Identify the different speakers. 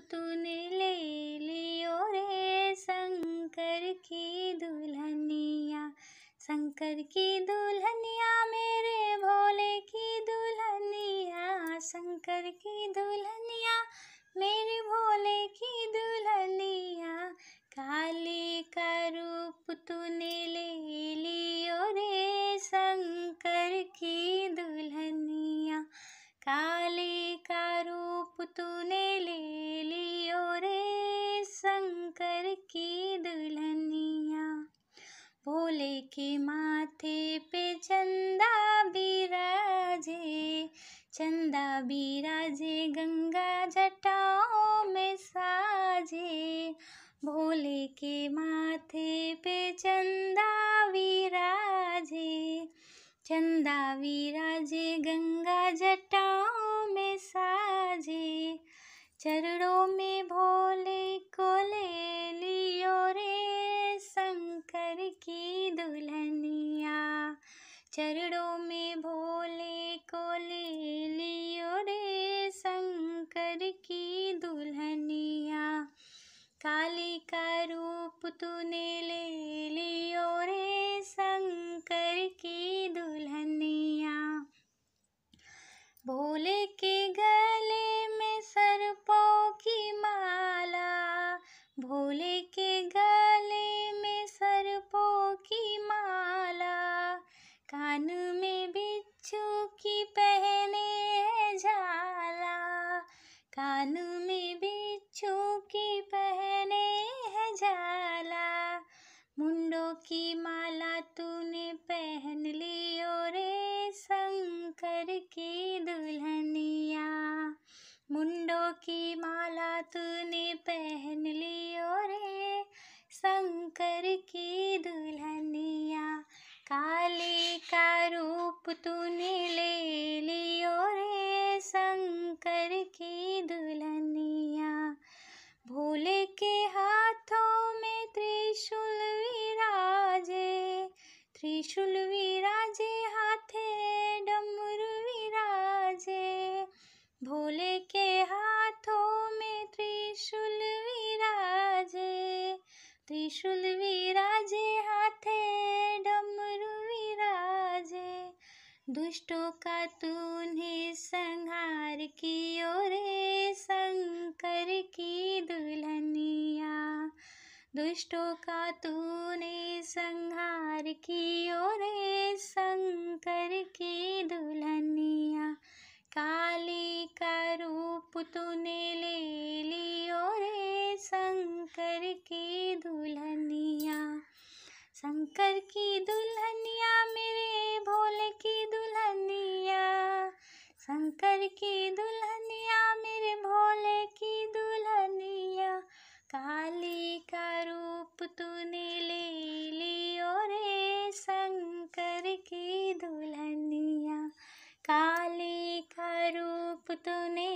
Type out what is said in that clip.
Speaker 1: तूने ले लियो रे शंकर की दुल्हनिया शंकर की दुल्हनिया मेरे भोले की दुल्हनिया शंकर की दुल्हनिया मेरे भोले की दुल्हनिया काली का रूप तूने के माथे पे चंदा बीराजे चंदा बीराजे गंगा जटाओं में साजे भोले के माथे पे चंदा बीराजे चंदा बीरा चरणों में भोले को ले लियो रे शंकर की दुल्हनिया काली का रूप तूने ले लियो रे शंकर की दुल्हनिया भोले के गले में सर्पों की माला भोले के गले में सर्पों की माला कान में बिच्छू की पहने है झाला कान में बिच्छू की पहने है झाला मुंडों की माला तूने पहन ली और शंकर की दुल्हनिया मुंडों की माला तूने पहन ली और शंकर की दुल्हनिया त्रिशूल विराजे हाथे डमरू विराजे भोले के हाथों में त्रिशूल विराजे त्रिशूल विराजे हाथे डमरू विराजे दुष्टों का तूने संहार की ओरे शंकर की दुल्हनिया दुष्टों का तूने संहार की रे शंकर की दुल्हनिया काली का रूप तूने ले लियो रे शंकर की दुल्हनिया शंकर की दुल्हनिया নতুনে